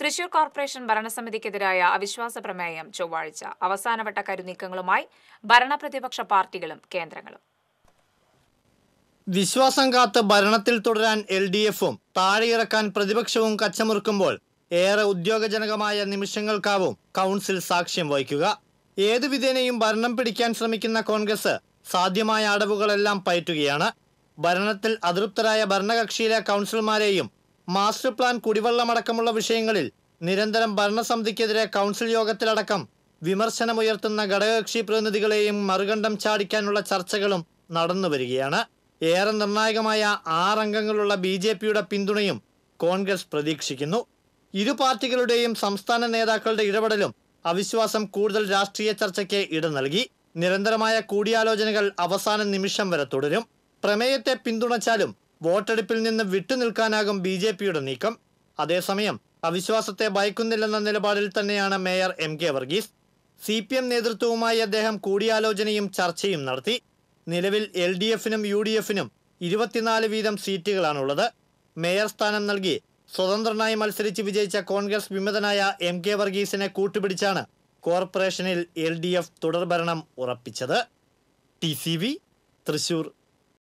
Thrissur corporation ഭരണസമിതിക്കെതിരായ അവിശ്വാസ പ്രമേയം ചൊവ്വാഴ്ച അവസാനവട്ട കരുനീക്കങ്ങളുമായി ഭരണപ്രതിപക്ഷ പാർട്ടികളും കേന്ദ്രങ്ങളും വിശ്വാസം കാത്ത് ഭരണത്തിൽ തുടരാൻ എൽ ഡി എഫും താഴെയിറക്കാൻ പ്രതിപക്ഷവും കച്ചമുറുക്കുമ്പോൾ ഏറെ ഉദ്യോഗജനകമായ നിമിഷങ്ങൾക്കാവും കൗൺസിൽ സാക്ഷ്യം വഹിക്കുക ഏതു വിധേനയും ഭരണം പിടിക്കാൻ ശ്രമിക്കുന്ന കോൺഗ്രസ് സാധ്യമായ അടവുകളെല്ലാം പയറ്റുകയാണ് ഭരണത്തിൽ അതൃപ്തരായ ഭരണകക്ഷിയിലെ കൗൺസിലർമാരെയും മാസ്റ്റർ പ്ലാൻ കുടിവെള്ളമടക്കമുള്ള വിഷയങ്ങളിൽ നിരന്തരം ഭരണസമിതിക്കെതിരെ കൗൺസിൽ യോഗത്തിലടക്കം വിമർശനമുയർത്തുന്ന ഘടകകക്ഷി പ്രതിനിധികളെയും മറുകണ്ഠം ചാടിക്കാനുള്ള ചർച്ചകളും നടന്നു വരികയാണ് ഏറെ നിർണായകമായ ആറംഗങ്ങളുള്ള ബി ജെ പിയുടെ പിന്തുണയും കോൺഗ്രസ് പ്രതീക്ഷിക്കുന്നു ഇരു പാർട്ടികളുടെയും സംസ്ഥാന നേതാക്കളുടെ ഇടപെടലും അവിശ്വാസം കൂടുതൽ രാഷ്ട്രീയ ചർച്ചയ്ക്ക് ഇട നൽകി നിരന്തരമായ കൂടിയാലോചനകൾ അവസാന നിമിഷം വരെ തുടരും പ്രമേയത്തെ പിന്തുണച്ചാലും വോട്ടെടുപ്പിൽ നിന്ന് വിട്ടുനിൽക്കാനാകും ബി ജെ പിയുടെ നീക്കം അതേസമയം അവിശ്വാസത്തെ ഭയക്കുന്നില്ലെന്ന നിലപാടിൽ തന്നെയാണ് mayor M K Varghese C P M നേതൃത്വവുമായി അദ്ദേഹം കൂടിയാലോചനയും ചർച്ചയും നടത്തി നിലവിൽ എൽ ഡി എഫിനും യു ഡി എഫിനും ഇരുപത്തിനാല് വീതം സീറ്റുകളാണുള്ളത് മേയർ സ്ഥാനം നൽകി സ്വതന്ത്രനായി മത്സരിച്ച് വിജയിച്ച കോൺഗ്രസ് വിമതനായ എം കെ വർഗീസിനെ കൂട്ടുപിടിച്ചാണ് കോർപ്പറേഷനിൽ എൽ ഡി എഫ് തുടർഭരണം ഉറപ്പിച്ചത് ടി സി വി തൃശൂർ